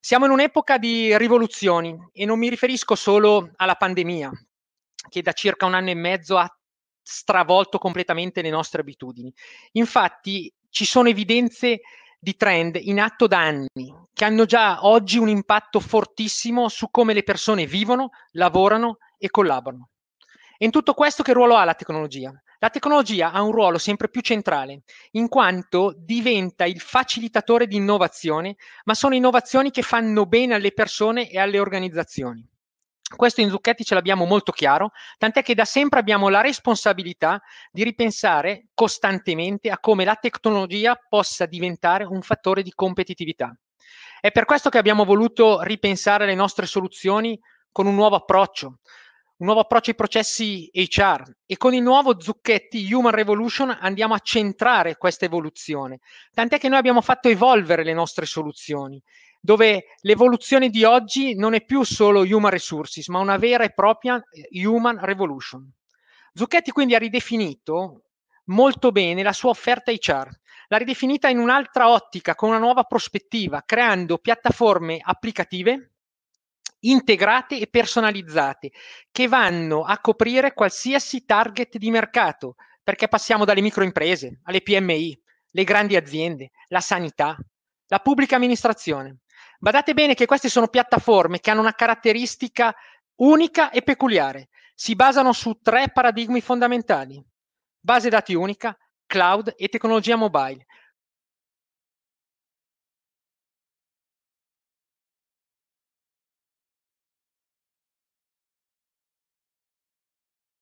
Siamo in un'epoca di rivoluzioni e non mi riferisco solo alla pandemia, che da circa un anno e mezzo ha stravolto completamente le nostre abitudini. Infatti ci sono evidenze di trend in atto da anni che hanno già oggi un impatto fortissimo su come le persone vivono, lavorano e collaborano. E In tutto questo che ruolo ha la tecnologia? La tecnologia ha un ruolo sempre più centrale, in quanto diventa il facilitatore di innovazione, ma sono innovazioni che fanno bene alle persone e alle organizzazioni. Questo in Zucchetti ce l'abbiamo molto chiaro, tant'è che da sempre abbiamo la responsabilità di ripensare costantemente a come la tecnologia possa diventare un fattore di competitività. È per questo che abbiamo voluto ripensare le nostre soluzioni con un nuovo approccio, un nuovo approccio ai processi HR e con il nuovo Zucchetti Human Revolution andiamo a centrare questa evoluzione. Tant'è che noi abbiamo fatto evolvere le nostre soluzioni, dove l'evoluzione di oggi non è più solo Human Resources, ma una vera e propria eh, Human Revolution. Zucchetti quindi ha ridefinito molto bene la sua offerta HR, l'ha ridefinita in un'altra ottica, con una nuova prospettiva, creando piattaforme applicative integrate e personalizzate che vanno a coprire qualsiasi target di mercato, perché passiamo dalle microimprese alle PMI, le grandi aziende, la sanità, la pubblica amministrazione. Badate bene che queste sono piattaforme che hanno una caratteristica unica e peculiare. Si basano su tre paradigmi fondamentali. Base dati unica, cloud e tecnologia mobile.